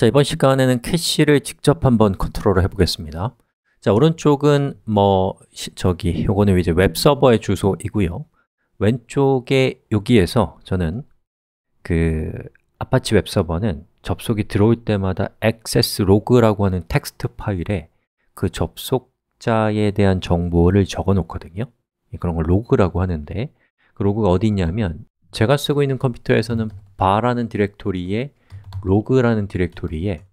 자, 이번 시간에는 캐시를 직접 한번 컨트롤을 해보겠습니다. 자, 오른쪽은 뭐, 시, 저기, 요거는 이제 웹서버의 주소이고요. 왼쪽에 여기에서 저는 그 아파치 웹서버는 접속이 들어올 때마다 액세스 로그라고 하는 텍스트 파일에 그 접속자에 대한 정보를 적어 놓거든요 예, 그런 걸 로그라고 하는데 그 로그가 어디 있냐면 제가 쓰고 있는 컴퓨터에서는 바라는 디렉토리에 log라는 디렉토리에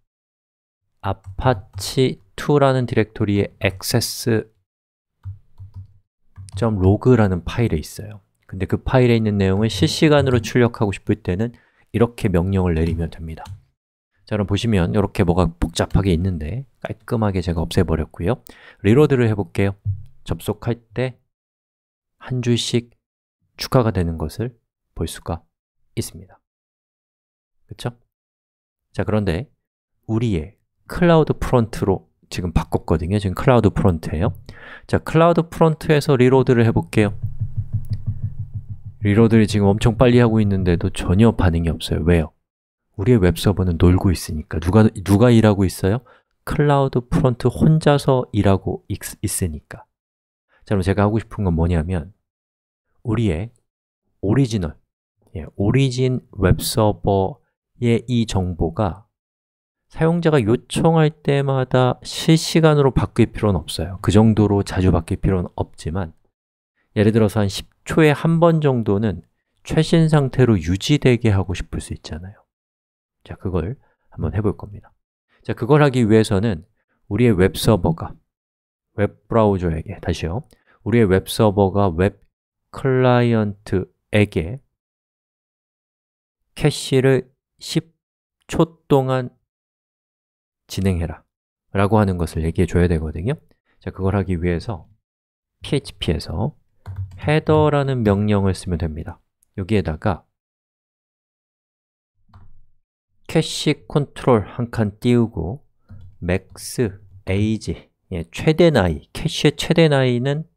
apache2라는 디렉토리에 access.log라는 파일에 있어요 근데 그 파일에 있는 내용을 실시간으로 출력하고 싶을 때는 이렇게 명령을 내리면 됩니다 자, 그럼 보시면 이렇게 뭐가 복잡하게 있는데 깔끔하게 제가 없애버렸고요 리로드를 해볼게요 접속할 때 한 줄씩 추가가 되는 것을 볼 수가 있습니다 그쵸? 자, 그런데 우리의 클라우드 프론트로 지금 바꿨거든요. 지금 클라우드 프론트예요. 자, 클라우드 프론트에서 리로드를 해볼게요. 리로드를 지금 엄청 빨리 하고 있는데도 전혀 반응이 없어요. 왜요? 우리의 웹서버는 놀고 있으니까 누가, 누가 일하고 있어요? 클라우드 프론트 혼자서 일하고 있, 있으니까 자, 그럼 제가 하고 싶은 건 뭐냐면 우리의 오리지널, 예, 오리진 웹서버 예, 이 정보가 사용자가 요청할 때마다 실시간으로 바뀔 필요는 없어요 그 정도로 자주 바뀔 필요는 없지만 예를 들어서 한 10초에 한 번 정도는 최신 상태로 유지되게 하고 싶을 수 있잖아요 자, 그걸 한번 해볼 겁니다 자, 그걸 하기 위해서는 우리의 웹서버가 웹브라우저에게, 다시요 우리의 웹서버가 웹 클라이언트에게 캐시를 10초 동안 진행해라 라고 하는 것을 얘기해 줘야 되거든요 자, 그걸 하기 위해서 php에서 header라는 명령을 쓰면 됩니다 여기에다가 캐시 컨트롤 한 칸 띄우고 max age 예, 최대 나이, 캐시의 최대 나이는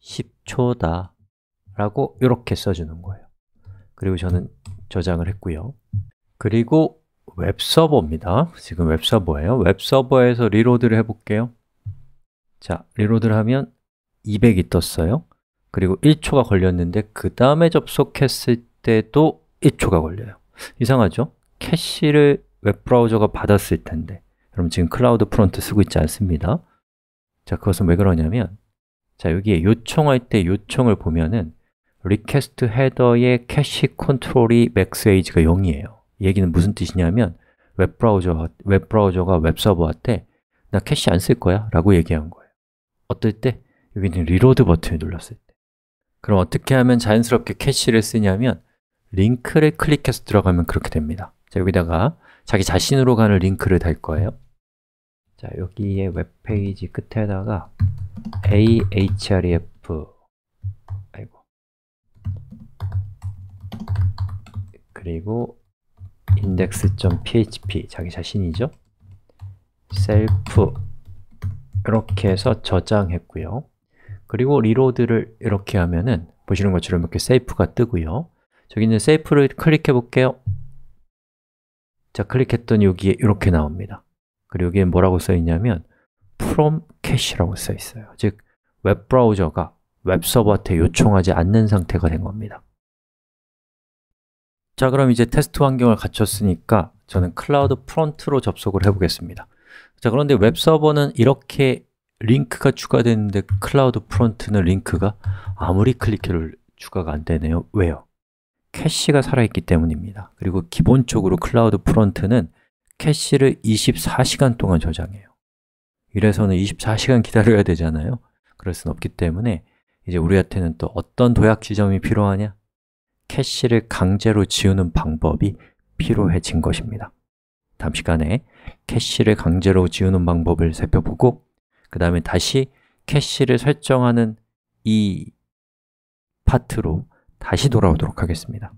10초다 라고 이렇게 써주는 거예요 그리고 저는 저장을 했고요 그리고 웹서버입니다 지금 웹서버예요 웹서버에서 리로드를 해볼게요 자, 리로드를 하면 200이 떴어요 그리고 1초가 걸렸는데 그 다음에 접속했을 때도 1초가 걸려요 이상하죠? 캐시를 웹브라우저가 받았을 텐데 여러분 지금 클라우드 프론트 쓰고 있지 않습니다 자, 그것은 왜 그러냐면 자, 여기에 요청할 때 요청을 보면은 request 헤더의 캐시 컨트롤이 맥스에이지가 0이에요 얘기는 무슨 뜻이냐면 웹브라우저, 웹브라우저가 웹서버한테 나 캐시 안 쓸 거야 라고 얘기한 거예요 어떨 때? 여기 는 리로드 버튼을 눌렀을 때 그럼 어떻게 하면 자연스럽게 캐시를 쓰냐면 링크를 클릭해서 들어가면 그렇게 됩니다 자, 여기다가 자기 자신으로 가는 링크를 달 거예요 자, 여기에 웹페이지 끝에다가 ahref 그리고 index.php 자기 자신이죠. self 이렇게 해서 저장했고요. 그리고 리로드를 이렇게 하면은 보시는 것처럼 이렇게 s a f 가 뜨고요. 저기 있는 s a f 를 클릭해 볼게요. 자, 클릭했던 여기에 이렇게 나옵니다. 그리고 여기에 뭐라고 써 있냐면 from cache라고 써 있어요. 즉 웹브라우저가 웹서버한테 요청하지 않는 상태가 된 겁니다. 자 그럼 이제 테스트 환경을 갖췄으니까 저는 클라우드 프론트로 접속을 해보겠습니다 자 그런데 웹 서버는 이렇게 링크가 추가되는데 클라우드 프론트는 링크가 아무리 클릭해도 추가가 안 되네요 왜요? 캐시가 살아있기 때문입니다 그리고 기본적으로 클라우드 프론트는 캐시를 24시간 동안 저장해요 이래서는 24시간 기다려야 되잖아요 그럴 수는 없기 때문에 이제 우리한테는 또 어떤 도약 지점이 필요하냐? 캐시를 강제로 지우는 방법이 필요해진 것입니다 다음 시간에 캐시를 강제로 지우는 방법을 살펴보고 그 다음에 다시 캐시를 설정하는 이 파트로 다시 돌아오도록 하겠습니다